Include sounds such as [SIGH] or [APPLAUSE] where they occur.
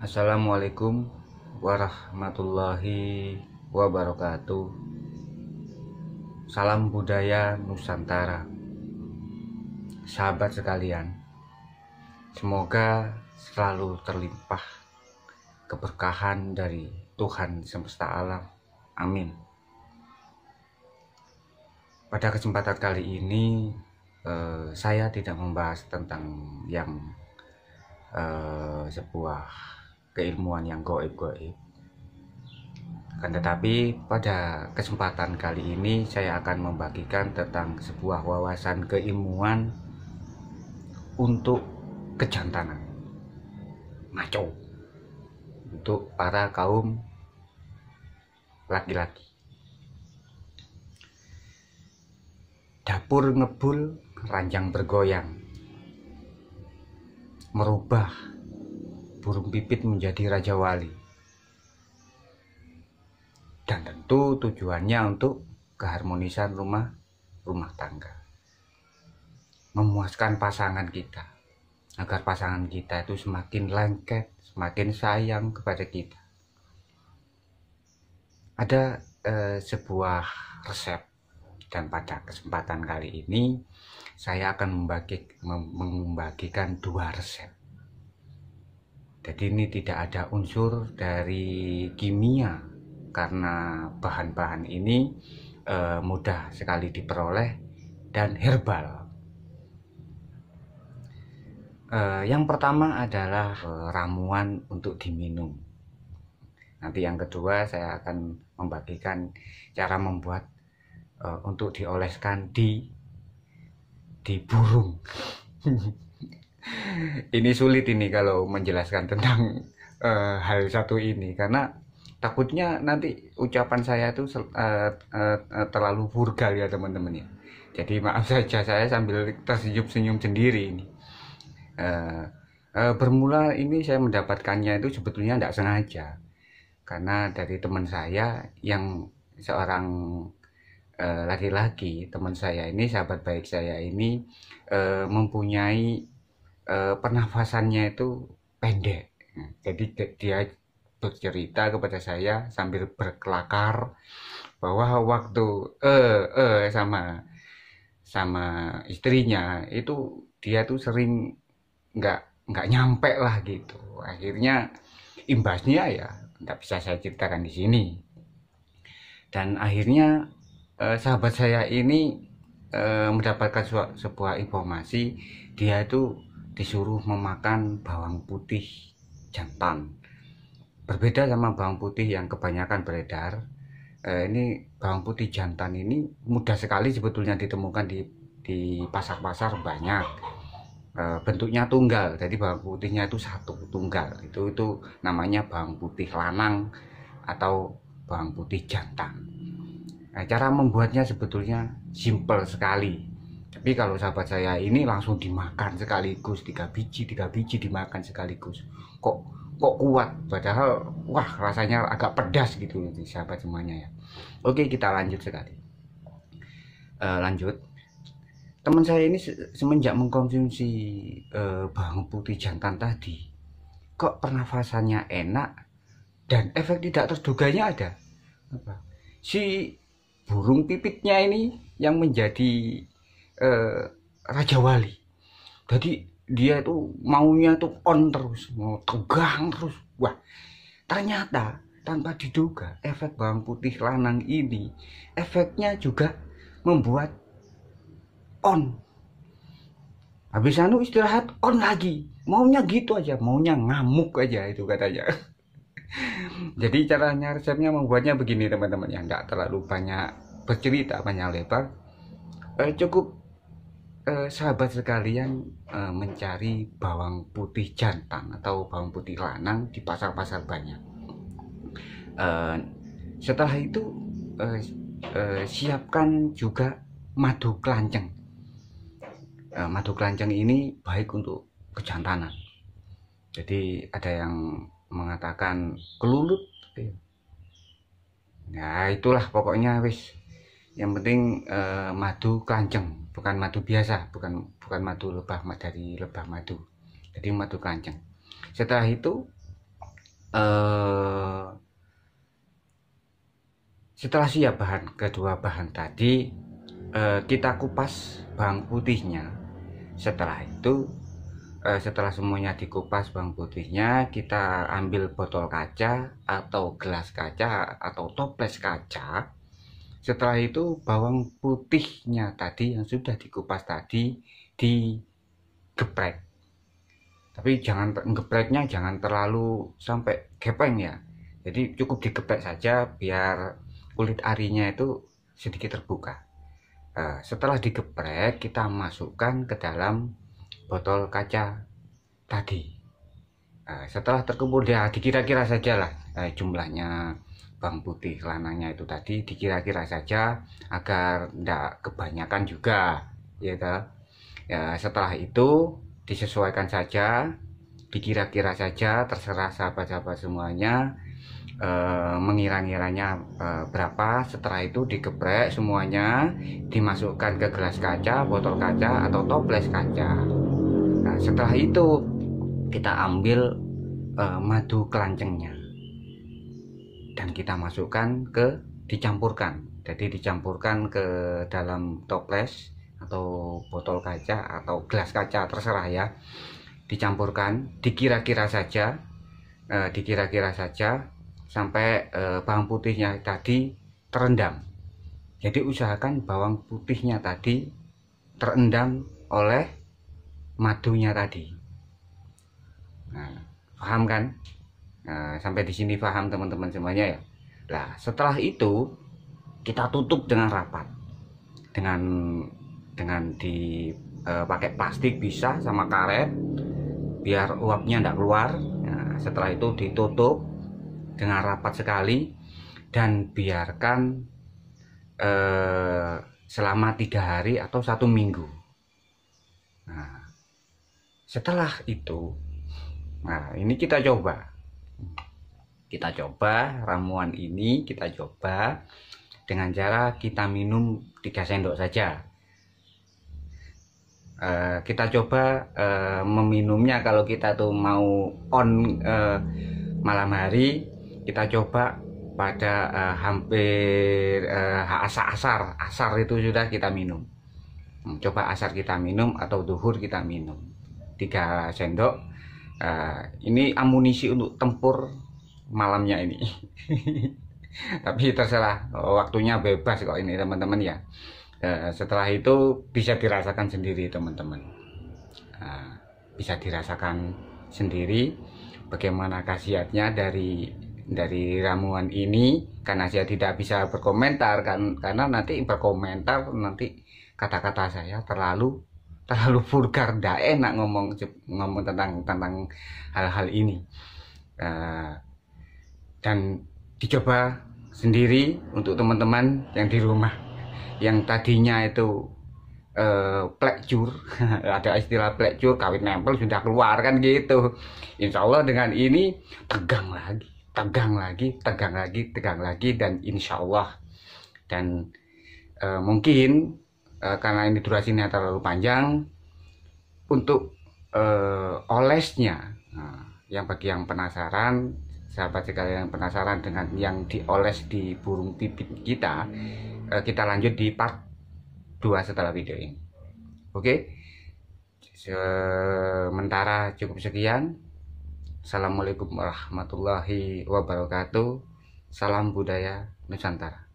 Assalamualaikum warahmatullahi wabarakatuh Salam budaya Nusantara Sahabat sekalian Semoga selalu terlimpah keberkahan dari Tuhan semesta alam Amin Pada kesempatan kali ini eh, Saya tidak membahas tentang yang eh, sebuah keilmuan yang goib-goib. Akan tetapi pada kesempatan kali ini saya akan membagikan tentang sebuah wawasan keilmuan untuk kejantanan. Maco. Untuk para kaum laki-laki. Dapur ngebul, ranjang bergoyang. Merubah burung pipit menjadi raja wali. Dan tentu tujuannya untuk keharmonisan rumah rumah tangga. Memuaskan pasangan kita agar pasangan kita itu semakin lengket, semakin sayang kepada kita. Ada eh, sebuah resep dan pada kesempatan kali ini saya akan membagi, membagikan dua resep jadi ini tidak ada unsur dari kimia karena bahan-bahan ini eh, mudah sekali diperoleh dan herbal eh, yang pertama adalah ramuan untuk diminum nanti yang kedua saya akan membagikan cara membuat eh, untuk dioleskan di di burung [LAUGHS] ini sulit ini kalau menjelaskan tentang uh, [LAUGHS] hal satu ini karena takutnya nanti ucapan saya itu uh, uh, terlalu vulgar ya teman-teman ya jadi maaf saja saya sambil tersenyum-senyum sendiri ini uh, uh, bermula ini saya mendapatkannya itu sebetulnya tidak sengaja karena dari teman saya yang seorang laki-laki teman saya ini sahabat baik saya ini mempunyai eh, pernafasannya itu pendek jadi dia bercerita kepada saya sambil berkelakar bahwa waktu eh eh sama sama istrinya itu dia tuh sering nggak nggak nyampe lah gitu akhirnya imbasnya ya nggak bisa saya ceritakan di sini dan akhirnya eh, sahabat saya ini eh, mendapatkan sebuah informasi dia itu disuruh memakan bawang putih jantan. Berbeda sama bawang putih yang kebanyakan beredar, eh, ini bawang putih jantan ini mudah sekali sebetulnya ditemukan di di pasar-pasar banyak. Eh, bentuknya tunggal, jadi bawang putihnya itu satu tunggal. Itu itu namanya bawang putih lanang atau bawang putih jantan. Nah, cara membuatnya sebetulnya simple sekali tapi kalau sahabat saya ini langsung dimakan sekaligus tiga biji tiga biji dimakan sekaligus kok kok kuat padahal wah rasanya agak pedas gitu nanti sahabat semuanya ya oke kita lanjut sekali uh, lanjut teman saya ini semenjak mengkonsumsi uh, eh, bawang putih jantan tadi kok pernafasannya enak dan efek tidak terduganya ada apa si burung pipitnya ini yang menjadi Eh, raja wali jadi dia itu maunya itu on terus mau tegang terus wah ternyata tanpa diduga efek bawang putih lanang ini efeknya juga membuat on habis anu istirahat on lagi maunya gitu aja maunya ngamuk aja itu katanya [LAUGHS] jadi caranya resepnya membuatnya begini teman-teman ya nggak terlalu banyak bercerita banyak lebar eh, cukup eh, sahabat sekalian eh, mencari bawang putih jantan atau bawang putih lanang di pasar-pasar banyak. Eh, setelah itu eh, eh, siapkan juga madu kelanceng. Eh, madu kelanceng ini baik untuk kejantanan. Jadi ada yang mengatakan kelulut. Ya, ya itulah pokoknya wis yang penting eh, madu kelanceng, bukan madu biasa bukan bukan madu lebah dari lebah madu jadi madu kelanceng. setelah itu eh, setelah siap bahan kedua bahan tadi eh, kita kupas bawang putihnya setelah itu eh, setelah semuanya dikupas bawang putihnya kita ambil botol kaca atau gelas kaca atau toples kaca setelah itu bawang putihnya tadi yang sudah dikupas tadi digeprek. Tapi jangan gepreknya jangan terlalu sampai gepeng ya. Jadi cukup digeprek saja biar kulit arinya itu sedikit terbuka. Eh, setelah digeprek kita masukkan ke dalam botol kaca tadi. Eh, setelah terkumpul ya dikira-kira sajalah lah eh, jumlahnya bawang putih lananya itu tadi dikira-kira saja agar tidak kebanyakan juga ya ya setelah itu disesuaikan saja dikira-kira saja terserah sahabat-sahabat semuanya e, mengira-ngiranya e, berapa setelah itu dikeprek semuanya dimasukkan ke gelas kaca botol kaca atau toples kaca nah setelah itu kita ambil e, madu kelancengnya dan kita masukkan ke dicampurkan jadi dicampurkan ke dalam toples atau botol kaca atau gelas kaca terserah ya dicampurkan dikira-kira saja eh, dikira-kira saja sampai eh, bawang putihnya tadi terendam jadi usahakan bawang putihnya tadi terendam oleh madunya tadi nah, paham kan Nah, sampai di sini paham teman-teman semuanya ya. Nah, setelah itu kita tutup dengan rapat. Dengan dengan dipakai e, plastik bisa sama karet biar uapnya tidak keluar. Nah, setelah itu ditutup dengan rapat sekali dan biarkan e, selama tiga hari atau satu minggu. Nah, setelah itu, nah ini kita coba kita coba ramuan ini kita coba dengan cara kita minum 3 sendok saja e, kita coba e, meminumnya kalau kita tuh mau on e, malam hari kita coba pada e, hampir e, asar asar asar itu sudah kita minum hmm, coba asar kita minum atau duhur kita minum 3 sendok uh, ini amunisi untuk tempur malamnya ini [LAUGHS] tapi terserah oh, waktunya bebas kok ini teman-teman ya eh, setelah itu bisa dirasakan sendiri teman-teman nah, bisa dirasakan sendiri bagaimana khasiatnya dari dari ramuan ini karena saya tidak bisa berkomentar kan karena nanti berkomentar nanti kata-kata saya terlalu terlalu vulgar tidak enak ngomong ngomong tentang tentang hal-hal ini eh, dan dicoba sendiri untuk teman-teman yang di rumah yang tadinya itu eh, plekjur [LAUGHS] ada istilah plekjur kawin nempel sudah keluar kan gitu insya Allah dengan ini tegang lagi tegang lagi tegang lagi tegang lagi dan insya Allah dan e, mungkin e, karena ini durasinya terlalu panjang untuk e, olesnya nah, yang bagi yang penasaran sahabat sekalian yang penasaran dengan yang dioles di burung pipit kita eh, kita lanjut di part 2 setelah video ini oke sementara cukup sekian Assalamualaikum warahmatullahi wabarakatuh salam budaya Nusantara